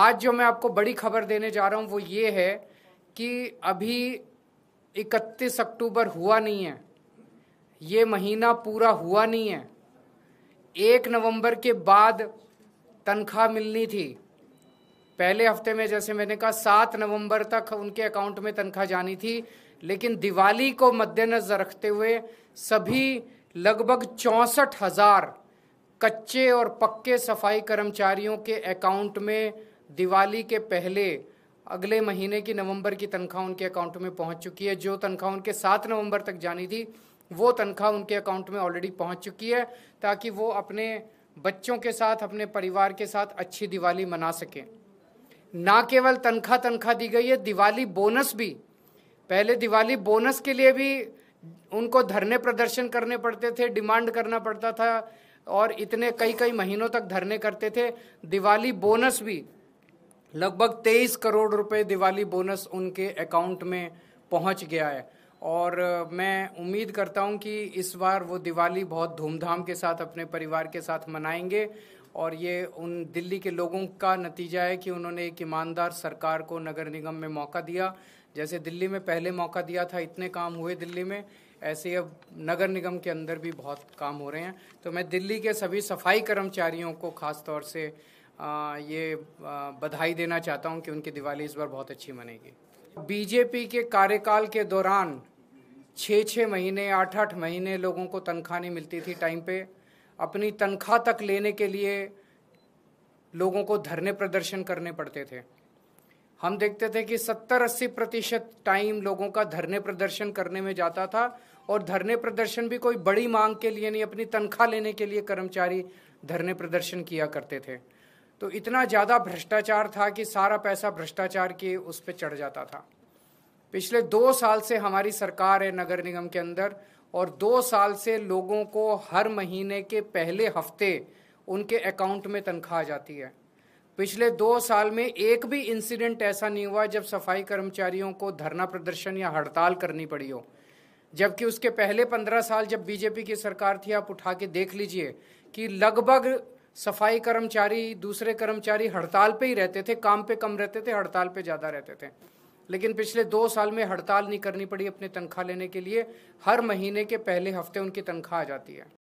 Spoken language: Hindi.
आज जो मैं आपको बड़ी खबर देने जा रहा हूँ वो ये है कि अभी 31 अक्टूबर हुआ नहीं है ये महीना पूरा हुआ नहीं है एक नवंबर के बाद तनख्वाह मिलनी थी पहले हफ्ते में जैसे मैंने कहा सात नवंबर तक उनके अकाउंट में तनख्वाह जानी थी लेकिन दिवाली को मद्देनज़र रखते हुए सभी लगभग चौंसठ हज़ार कच्चे और पक्के सफाई कर्मचारियों के अकाउंट में दिवाली के पहले अगले महीने की नवंबर की तनख्वाह उनके अकाउंट में पहुंच चुकी है जो तनख्वाह उनके सात नवंबर तक जानी थी वो तनख्वाह उनके अकाउंट में ऑलरेडी पहुंच चुकी है ताकि वो अपने बच्चों के साथ अपने परिवार के साथ अच्छी दिवाली मना सकें ना केवल तनख्वाह तनख्वाह दी गई है दिवाली बोनस भी पहले दिवाली बोनस के लिए भी उनको धरने प्रदर्शन करने पड़ते थे डिमांड करना पड़ता था और इतने कई कई महीनों तक धरने करते थे दिवाली बोनस भी लगभग तेईस करोड़ रुपए दिवाली बोनस उनके अकाउंट में पहुंच गया है और मैं उम्मीद करता हूं कि इस बार वो दिवाली बहुत धूमधाम के साथ अपने परिवार के साथ मनाएंगे और ये उन दिल्ली के लोगों का नतीजा है कि उन्होंने एक ईमानदार सरकार को नगर निगम में मौका दिया जैसे दिल्ली में पहले मौका दिया था इतने काम हुए दिल्ली में ऐसे अब नगर निगम के अंदर भी बहुत काम हो रहे हैं तो मैं दिल्ली के सभी सफाई कर्मचारियों को ख़ास तौर से ये बधाई देना चाहता हूँ कि उनकी दिवाली इस बार बहुत अच्छी मनेगी बीजेपी के कार्यकाल के दौरान छः छः महीने आठ आठ महीने लोगों को तनख्वाह नहीं मिलती थी टाइम पे अपनी तनख्वाह तक लेने के लिए लोगों को धरने प्रदर्शन करने पड़ते थे हम देखते थे कि 70-80 प्रतिशत टाइम लोगों का धरने प्रदर्शन करने में जाता था और धरने प्रदर्शन भी कोई बड़ी मांग के लिए नहीं अपनी तनख्वाह लेने के लिए कर्मचारी धरने प्रदर्शन किया करते थे तो इतना ज़्यादा भ्रष्टाचार था कि सारा पैसा भ्रष्टाचार के उस पर चढ़ जाता था पिछले दो साल से हमारी सरकार है नगर निगम के अंदर और दो साल से लोगों को हर महीने के पहले हफ्ते उनके अकाउंट में तनख्वाह जाती है पिछले दो साल में एक भी इंसिडेंट ऐसा नहीं हुआ जब सफाई कर्मचारियों को धरना प्रदर्शन या हड़ताल करनी पड़ी हो जबकि उसके पहले पंद्रह साल जब बीजेपी की सरकार थी आप उठा के देख लीजिए कि लगभग सफाई कर्मचारी दूसरे कर्मचारी हड़ताल पे ही रहते थे काम पे कम रहते थे हड़ताल पे ज़्यादा रहते थे लेकिन पिछले दो साल में हड़ताल नहीं करनी पड़ी अपनी तनख्वाह लेने के लिए हर महीने के पहले हफ्ते उनकी तनख्वाह आ जाती है